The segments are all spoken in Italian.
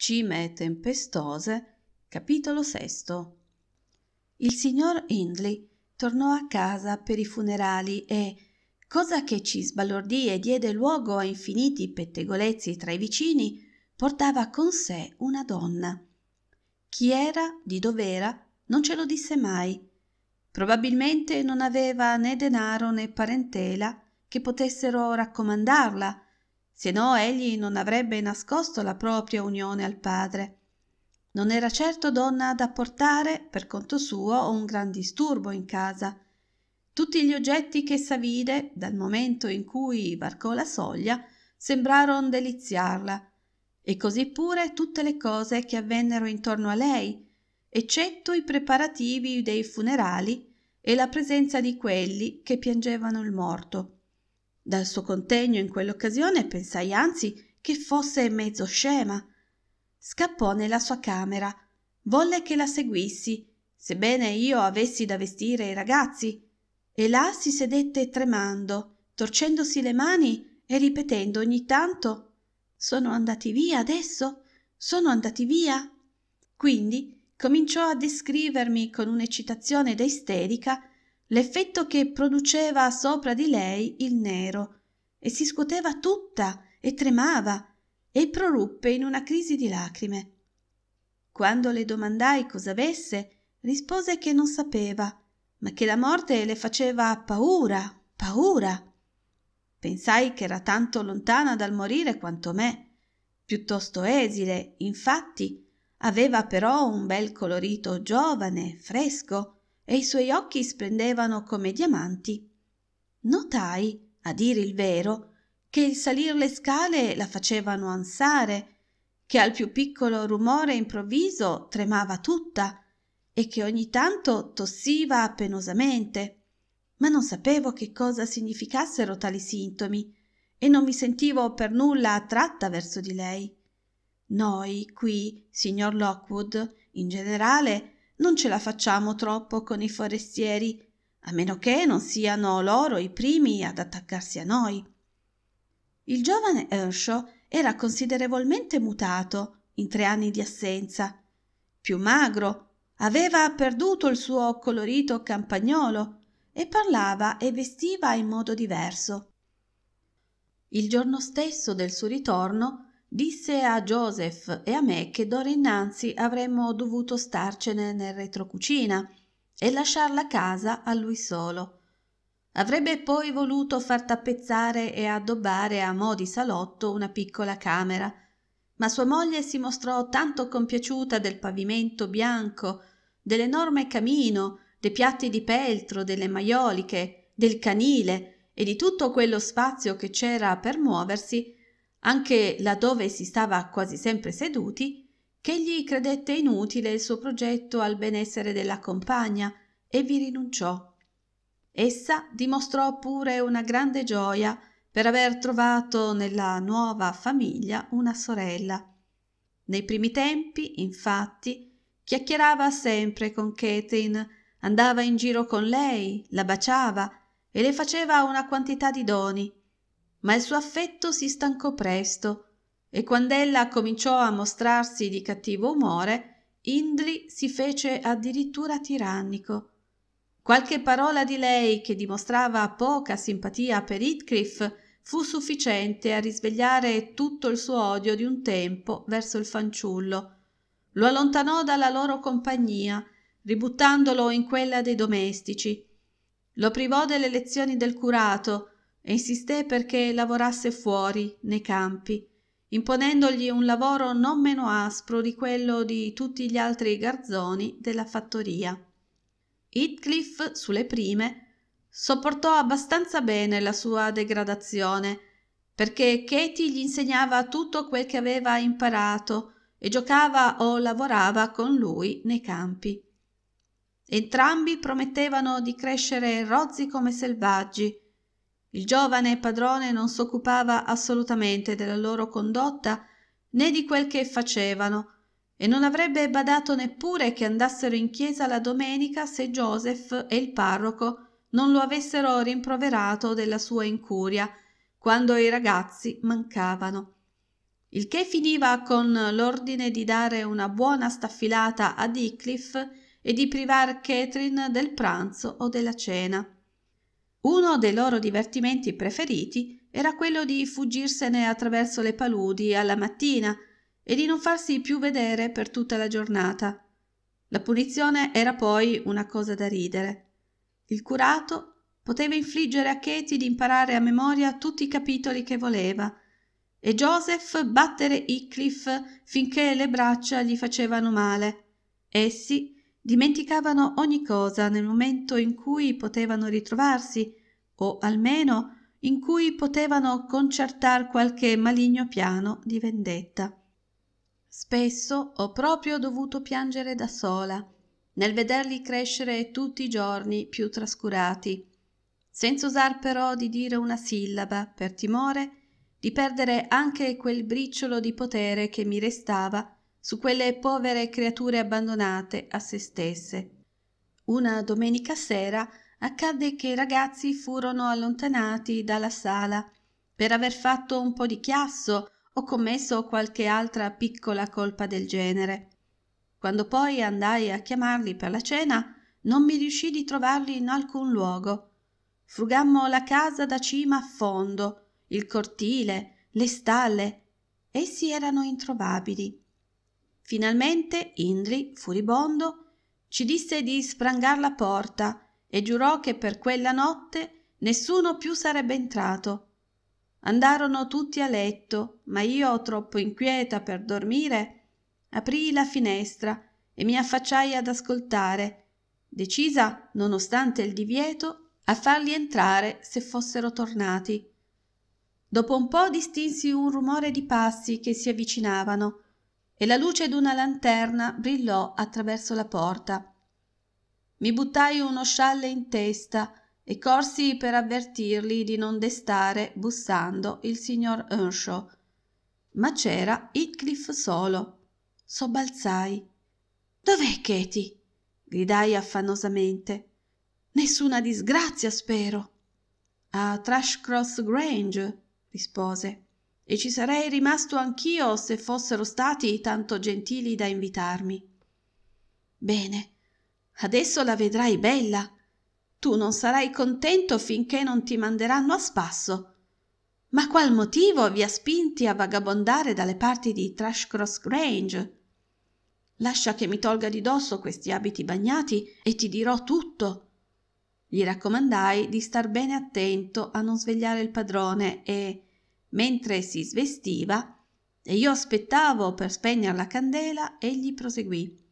Cime tempestose, capitolo sesto. Il signor Hindley tornò a casa per i funerali e, cosa che ci sbalordì e diede luogo a infiniti pettegolezzi tra i vicini, portava con sé una donna. Chi era, di dov'era, non ce lo disse mai. Probabilmente non aveva né denaro né parentela che potessero raccomandarla se no egli non avrebbe nascosto la propria unione al padre non era certo donna da portare, per conto suo un gran disturbo in casa tutti gli oggetti che ch'essa vide dal momento in cui varcò la soglia sembrarono deliziarla e così pure tutte le cose che avvennero intorno a lei eccetto i preparativi dei funerali e la presenza di quelli che piangevano il morto dal suo contegno in quell'occasione pensai anzi che fosse mezzo scema scappò nella sua camera volle che la seguissi sebbene io avessi da vestire i ragazzi e là si sedette tremando torcendosi le mani e ripetendo ogni tanto sono andati via adesso sono andati via quindi cominciò a descrivermi con un'eccitazione da isterica l'effetto che produceva sopra di lei il nero e si scuoteva tutta e tremava e proruppe in una crisi di lacrime. quando le domandai cosa avesse rispose che non sapeva ma che la morte le faceva paura paura pensai che era tanto lontana dal morire quanto me piuttosto esile infatti aveva però un bel colorito giovane fresco e i suoi occhi splendevano come diamanti notai a dire il vero che il salir le scale la facevano ansare che al più piccolo rumore improvviso tremava tutta e che ogni tanto tossiva penosamente ma non sapevo che cosa significassero tali sintomi e non mi sentivo per nulla attratta verso di lei noi qui signor lockwood in generale non ce la facciamo troppo con i forestieri, a meno che non siano loro i primi ad attaccarsi a noi. Il giovane Ershaw era considerevolmente mutato in tre anni di assenza, più magro, aveva perduto il suo colorito campagnolo e parlava e vestiva in modo diverso. Il giorno stesso del suo ritorno Disse a Joseph e a me che d'ora innanzi avremmo dovuto starcene nel retrocucina e lasciar la casa a lui solo. Avrebbe poi voluto far tappezzare e addobbare a mo' di salotto una piccola camera, ma sua moglie si mostrò tanto compiaciuta del pavimento bianco, dell'enorme camino, dei piatti di peltro, delle maioliche, del canile e di tutto quello spazio che c'era per muoversi, anche laddove si stava quasi sempre seduti che ch'egli credette inutile il suo progetto al benessere della compagna e vi rinunciò essa dimostrò pure una grande gioia per aver trovato nella nuova famiglia una sorella nei primi tempi infatti chiacchierava sempre con Catherine andava in giro con lei la baciava e le faceva una quantità di doni ma il suo affetto si stancò presto e quand'ella cominciò a mostrarsi di cattivo umore indri si fece addirittura tirannico qualche parola di lei che dimostrava poca simpatia per Heathcliff fu sufficiente a risvegliare tutto il suo odio di un tempo verso il fanciullo lo allontanò dalla loro compagnia ributtandolo in quella dei domestici lo privò delle lezioni del curato e insisté perché lavorasse fuori nei campi imponendogli un lavoro non meno aspro di quello di tutti gli altri garzoni della fattoria Heathcliff sulle prime sopportò abbastanza bene la sua degradazione perché Katie gli insegnava tutto quel che aveva imparato e giocava o lavorava con lui nei campi. Entrambi promettevano di crescere rozzi come selvaggi il giovane padrone non s'occupava assolutamente della loro condotta né di quel che facevano e non avrebbe badato neppure che andassero in chiesa la domenica se joseph e il parroco non lo avessero rimproverato della sua incuria quando i ragazzi mancavano il che finiva con l'ordine di dare una buona staffilata a Heathcliff e di privar Catherine del pranzo o della cena uno dei loro divertimenti preferiti era quello di fuggirsene attraverso le paludi alla mattina e di non farsi più vedere per tutta la giornata. La punizione era poi una cosa da ridere. Il curato poteva infliggere a Katie di imparare a memoria tutti i capitoli che voleva e Joseph battere Heathcliff finché le braccia gli facevano male. Essi dimenticavano ogni cosa nel momento in cui potevano ritrovarsi o almeno in cui potevano concertar qualche maligno piano di vendetta spesso ho proprio dovuto piangere da sola nel vederli crescere tutti i giorni più trascurati senza osar però di dire una sillaba per timore di perdere anche quel briciolo di potere che mi restava su quelle povere creature abbandonate a se stesse una domenica sera accadde che i ragazzi furono allontanati dalla sala per aver fatto un po di chiasso o commesso qualche altra piccola colpa del genere quando poi andai a chiamarli per la cena non mi riuscì di trovarli in alcun luogo frugammo la casa da cima a fondo il cortile le stalle essi erano introvabili finalmente indri furibondo ci disse di sprangar la porta e giurò che per quella notte nessuno più sarebbe entrato andarono tutti a letto ma io troppo inquieta per dormire aprii la finestra e mi affacciai ad ascoltare decisa nonostante il divieto a farli entrare se fossero tornati dopo un po distinsi un rumore di passi che si avvicinavano e la luce d'una lanterna brillò attraverso la porta mi buttai uno scialle in testa e corsi per avvertirli di non destare, bussando, il signor Earnshaw. Ma c'era Heathcliff solo. Sobbalzai. Dov'è Katie? gridai affannosamente. Nessuna disgrazia, spero. A Trashcross Grange, rispose, e ci sarei rimasto anch'io se fossero stati tanto gentili da invitarmi. Bene, adesso la vedrai bella tu non sarai contento finché non ti manderanno a spasso ma qual motivo vi ha spinti a vagabondare dalle parti di thrushcross grange lascia che mi tolga di dosso questi abiti bagnati e ti dirò tutto gli raccomandai di star bene attento a non svegliare il padrone e mentre si svestiva e io aspettavo per spegnere la candela egli proseguì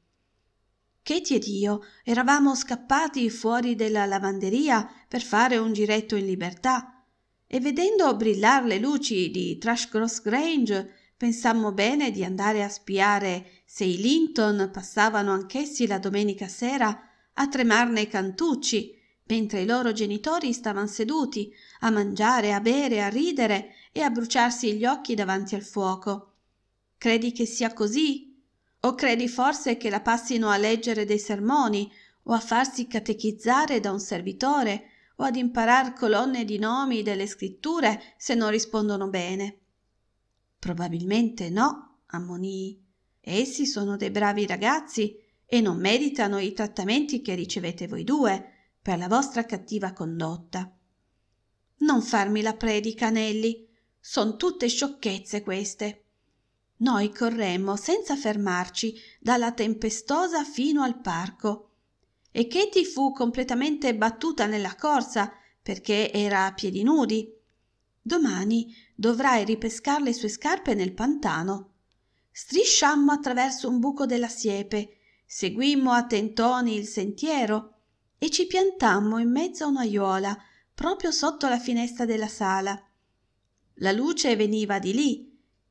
katy ed io eravamo scappati fuori della lavanderia per fare un giretto in libertà e vedendo brillar le luci di thrushcross grange pensammo bene di andare a spiare se i linton passavano anch'essi la domenica sera a tremarne i cantucci mentre i loro genitori stavan seduti a mangiare a bere a ridere e a bruciarsi gli occhi davanti al fuoco credi che sia così o credi forse che la passino a leggere dei sermoni, o a farsi catechizzare da un servitore, o ad imparar colonne di nomi delle scritture se non rispondono bene? Probabilmente no, ammonii. Essi sono dei bravi ragazzi e non meritano i trattamenti che ricevete voi due per la vostra cattiva condotta. Non farmi la predica, Nelli. Sono tutte sciocchezze queste noi corremmo senza fermarci dalla tempestosa fino al parco e Katie fu completamente battuta nella corsa perché era a piedi nudi domani dovrai ripescare le sue scarpe nel pantano strisciammo attraverso un buco della siepe seguimmo a tentoni il sentiero e ci piantammo in mezzo a un'aiuola proprio sotto la finestra della sala la luce veniva di lì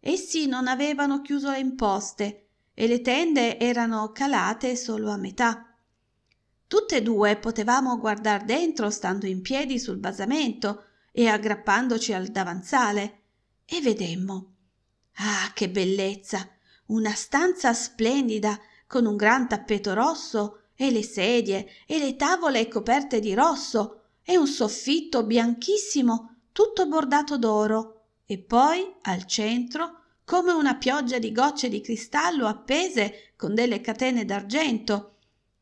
essi non avevano chiuso le imposte e le tende erano calate solo a metà tutt'e e due potevamo guardar dentro stando in piedi sul basamento e aggrappandoci al davanzale e vedemmo ah che bellezza una stanza splendida con un gran tappeto rosso e le sedie e le tavole coperte di rosso e un soffitto bianchissimo tutto bordato d'oro e poi al centro come una pioggia di gocce di cristallo appese con delle catene d'argento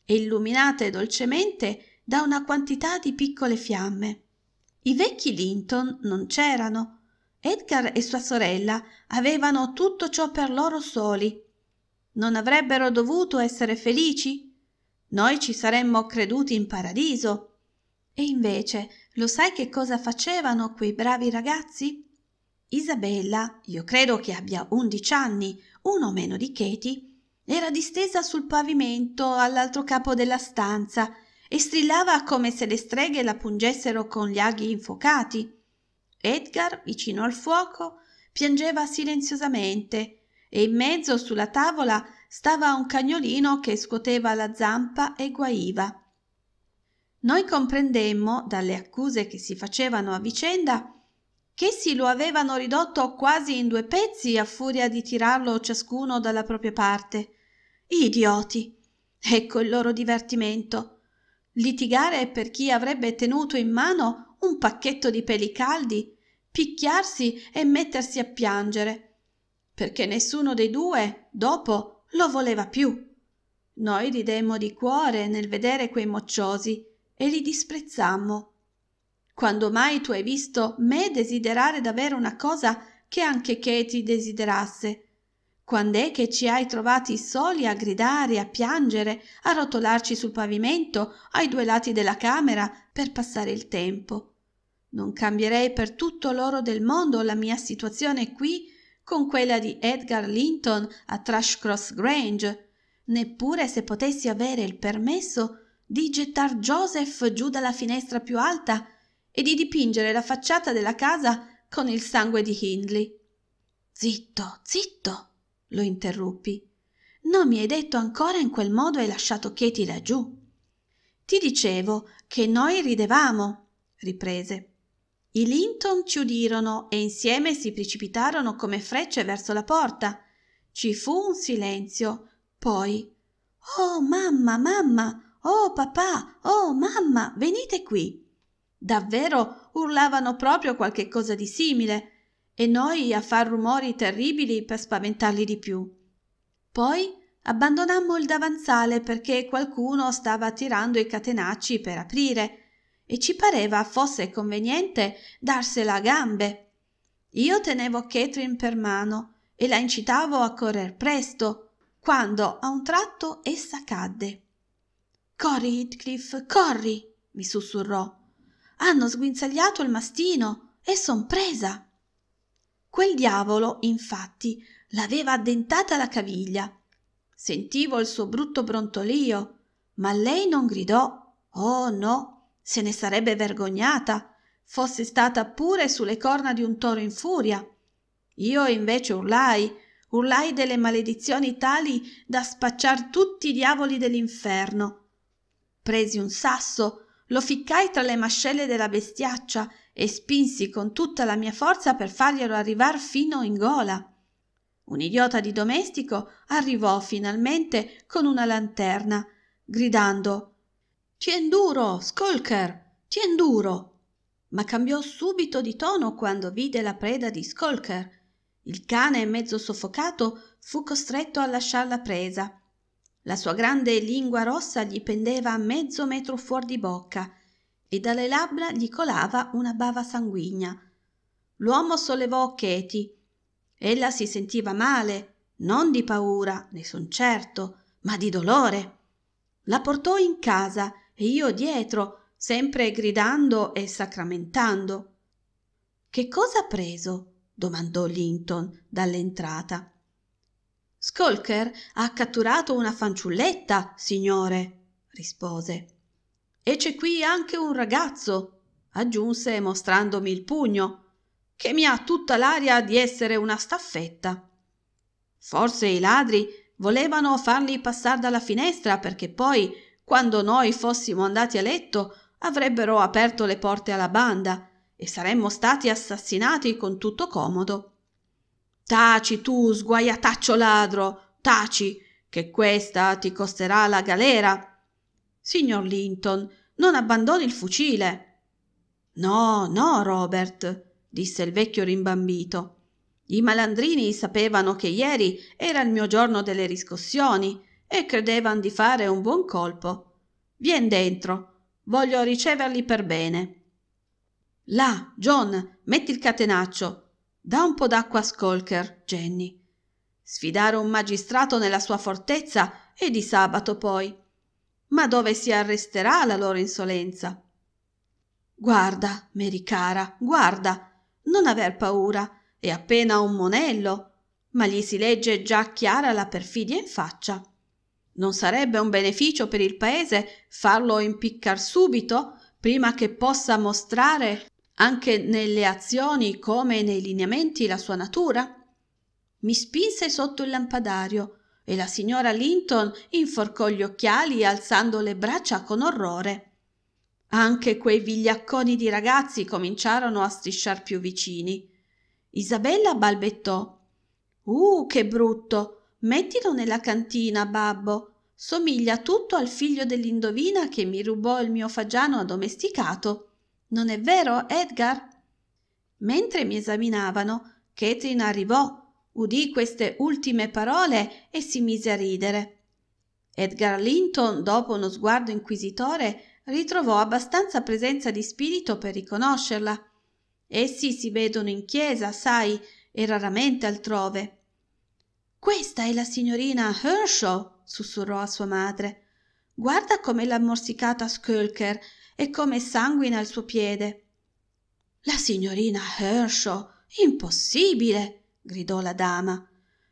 e illuminate dolcemente da una quantità di piccole fiamme i vecchi linton non c'erano edgar e sua sorella avevano tutto ciò per loro soli non avrebbero dovuto essere felici noi ci saremmo creduti in paradiso e invece lo sai che cosa facevano quei bravi ragazzi Isabella, io credo che abbia undici anni, uno meno di Katy, era distesa sul pavimento all'altro capo della stanza e strillava come se le streghe la pungessero con gli aghi infuocati. Edgar, vicino al fuoco, piangeva silenziosamente e in mezzo sulla tavola stava un cagnolino che scuoteva la zampa e guaiva. Noi comprendemmo, dalle accuse che si facevano a vicenda, che ch'essi lo avevano ridotto quasi in due pezzi a furia di tirarlo ciascuno dalla propria parte idioti ecco il loro divertimento litigare per chi avrebbe tenuto in mano un pacchetto di peli caldi picchiarsi e mettersi a piangere perché nessuno dei due dopo lo voleva più noi ridemmo di cuore nel vedere quei mocciosi e li disprezzammo quando mai tu hai visto me desiderare davvero una cosa che anche Katie desiderasse Quando è che ci hai trovati soli a gridare a piangere a rotolarci sul pavimento ai due lati della camera per passare il tempo non cambierei per tutto l'oro del mondo la mia situazione qui con quella di edgar linton a thrushcross grange neppure se potessi avere il permesso di gettar joseph giù dalla finestra più alta e di dipingere la facciata della casa con il sangue di Hindley. Zitto, zitto, lo interruppi. Non mi hai detto ancora in quel modo hai lasciato Katie laggiù. Ti dicevo che noi ridevamo, riprese. I Linton ci udirono e insieme si precipitarono come frecce verso la porta. Ci fu un silenzio, poi Oh mamma, mamma, oh papà, oh mamma, venite qui davvero urlavano proprio qualche cosa di simile e noi a far rumori terribili per spaventarli di più poi abbandonammo il davanzale perché qualcuno stava tirando i catenacci per aprire e ci pareva fosse conveniente darsela a gambe io tenevo Catherine per mano e la incitavo a correr presto quando a un tratto essa cadde corri Heathcliff corri mi sussurrò hanno sguinzagliato il mastino e son presa quel diavolo infatti l'aveva addentata la caviglia sentivo il suo brutto brontolio ma lei non gridò oh no se ne sarebbe vergognata fosse stata pure sulle corna di un toro in furia io invece urlai urlai delle maledizioni tali da spacciar tutti i diavoli dell'inferno presi un sasso lo ficcai tra le mascelle della bestiaccia e spinsi con tutta la mia forza per farglielo arrivare fino in gola un idiota di domestico arrivò finalmente con una lanterna gridando tien duro skolker tien duro ma cambiò subito di tono quando vide la preda di skolker il cane mezzo soffocato fu costretto a lasciar la presa la sua grande lingua rossa gli pendeva mezzo metro fuori di bocca e dalle labbra gli colava una bava sanguigna l'uomo sollevò cheti ella si sentiva male non di paura ne son certo ma di dolore la portò in casa e io dietro sempre gridando e sacramentando che cosa ha preso domandò linton dall'entrata Skolker ha catturato una fanciulletta, signore, rispose. E c'è qui anche un ragazzo, aggiunse mostrandomi il pugno, che mi ha tutta l'aria di essere una staffetta. Forse i ladri volevano farli passare dalla finestra perché poi, quando noi fossimo andati a letto, avrebbero aperto le porte alla banda e saremmo stati assassinati con tutto comodo taci tu sguaiataccio ladro taci che questa ti costerà la galera signor linton non abbandoni il fucile no no robert disse il vecchio rimbambito i malandrini sapevano che ieri era il mio giorno delle riscossioni e credevan di fare un buon colpo vien dentro voglio riceverli per bene là john metti il catenaccio da un po d'acqua a skolker jenny sfidare un magistrato nella sua fortezza e di sabato poi ma dove si arresterà la loro insolenza guarda mary cara guarda non aver paura è appena un monello ma gli si legge già chiara la perfidia in faccia non sarebbe un beneficio per il paese farlo impiccar subito prima che possa mostrare anche nelle azioni come nei lineamenti la sua natura? Mi spinse sotto il lampadario e la signora Linton inforcò gli occhiali alzando le braccia con orrore. Anche quei vigliacconi di ragazzi cominciarono a strisciar più vicini. Isabella balbettò. Uh, che brutto! Mettilo nella cantina, babbo. Somiglia tutto al figlio dell'indovina che mi rubò il mio fagiano addomesticato. Non è vero, Edgar? Mentre mi esaminavano, Catherine arrivò, udì queste ultime parole e si mise a ridere. Edgar Linton, dopo uno sguardo inquisitore, ritrovò abbastanza presenza di spirito per riconoscerla. Essi si vedono in chiesa, sai, e raramente altrove. Questa è la signorina Herschel, sussurrò a sua madre. Guarda com'è l'ammorsicata Skulker e come sanguina il suo piede la signorina ershaw impossibile gridò la dama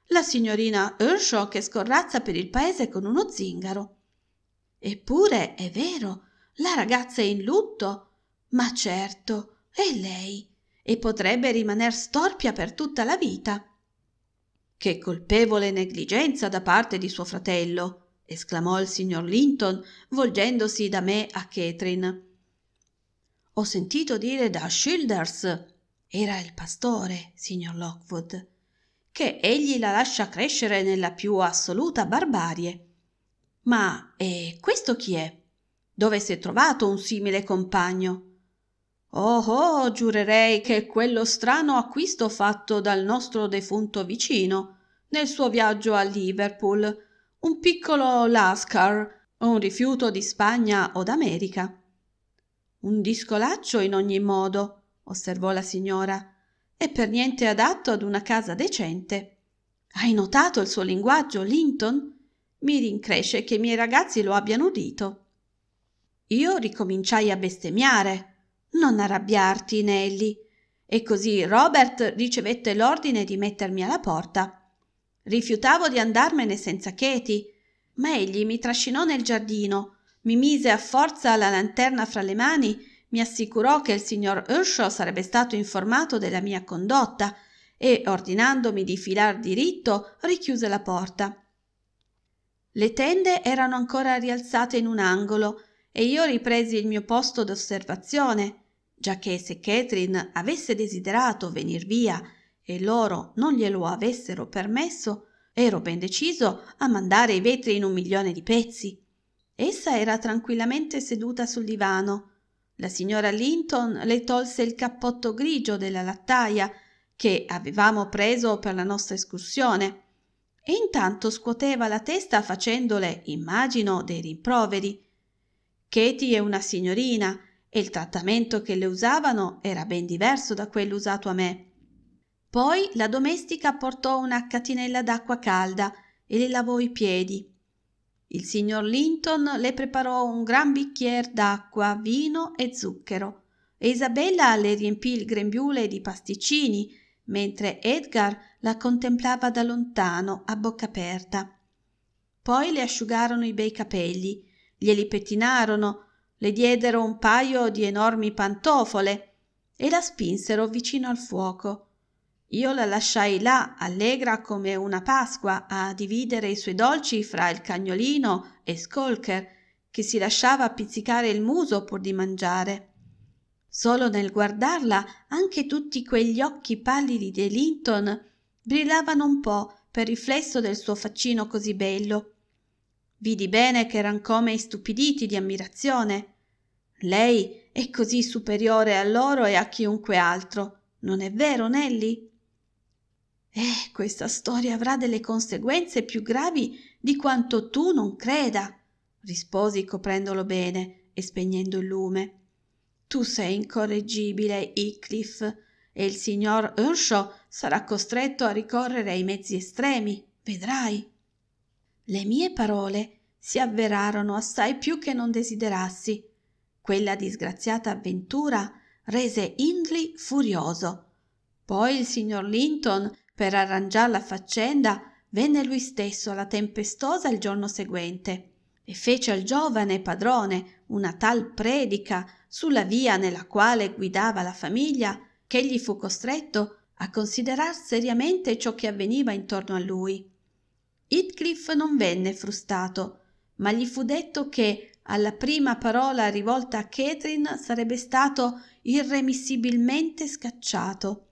la signorina ershaw che scorrazza per il paese con uno zingaro eppure è vero la ragazza è in lutto ma certo è lei e potrebbe rimaner storpia per tutta la vita che colpevole negligenza da parte di suo fratello esclamò il signor linton volgendosi da me a katherine ho sentito dire da shilders era il pastore signor lockwood che egli la lascia crescere nella più assoluta barbarie ma e questo chi è dove si è trovato un simile compagno oh oh giurerei che quello strano acquisto fatto dal nostro defunto vicino nel suo viaggio a liverpool un piccolo lascar o un rifiuto di Spagna o d'America. Un discolaccio in ogni modo, osservò la signora, e per niente adatto ad una casa decente. Hai notato il suo linguaggio, Linton? Mi rincresce che i miei ragazzi lo abbiano udito. Io ricominciai a bestemmiare. Non arrabbiarti, Nelly. E così Robert ricevette l'ordine di mettermi alla porta rifiutavo di andarmene senza Katie, ma egli mi trascinò nel giardino mi mise a forza la lanterna fra le mani mi assicurò che il signor earnshaw sarebbe stato informato della mia condotta e ordinandomi di filar diritto richiuse la porta le tende erano ancora rialzate in un angolo e io ripresi il mio posto d'osservazione giacché se Catherine avesse desiderato venir via e loro non glielo avessero permesso ero ben deciso a mandare i vetri in un milione di pezzi essa era tranquillamente seduta sul divano la signora linton le tolse il cappotto grigio della lattaia che avevamo preso per la nostra escursione e intanto scuoteva la testa facendole immagino dei rimproveri Katie è una signorina e il trattamento che le usavano era ben diverso da quello usato a me poi la domestica portò una catinella d'acqua calda e le lavò i piedi il signor linton le preparò un gran bicchier d'acqua vino e zucchero e isabella le riempì il grembiule di pasticcini mentre edgar la contemplava da lontano a bocca aperta poi le asciugarono i bei capelli glieli pettinarono le diedero un paio di enormi pantofole e la spinsero vicino al fuoco io la lasciai là allegra come una pasqua a dividere i suoi dolci fra il cagnolino e skolker che si lasciava pizzicare il muso pur di mangiare solo nel guardarla anche tutti quegli occhi pallidi di linton brillavano un po per riflesso del suo faccino così bello vidi bene che eran come istupiditi di ammirazione lei è così superiore a loro e a chiunque altro non è vero nelly eh, questa storia avrà delle conseguenze più gravi di quanto tu non creda, risposi coprendolo bene e spegnendo il lume. Tu sei incorreggibile, Icliff, e il signor Earnshaw sarà costretto a ricorrere ai mezzi estremi, vedrai. Le mie parole si avverarono assai più che non desiderassi. Quella disgraziata avventura rese Hindley furioso. Poi il signor Linton per arrangiar la faccenda venne lui stesso alla tempestosa il giorno seguente e fece al giovane padrone una tal predica sulla via nella quale guidava la famiglia ch'egli fu costretto a considerar seriamente ciò che avveniva intorno a lui heathcliff non venne frustato ma gli fu detto che alla prima parola rivolta a katherine sarebbe stato irremissibilmente scacciato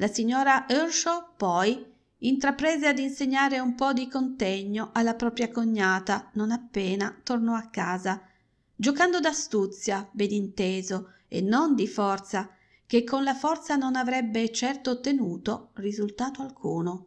la signora Earnshaw poi intraprese ad insegnare un po di contegno alla propria cognata non appena tornò a casa, giocando d'astuzia, ben inteso, e non di forza, che con la forza non avrebbe certo ottenuto risultato alcuno.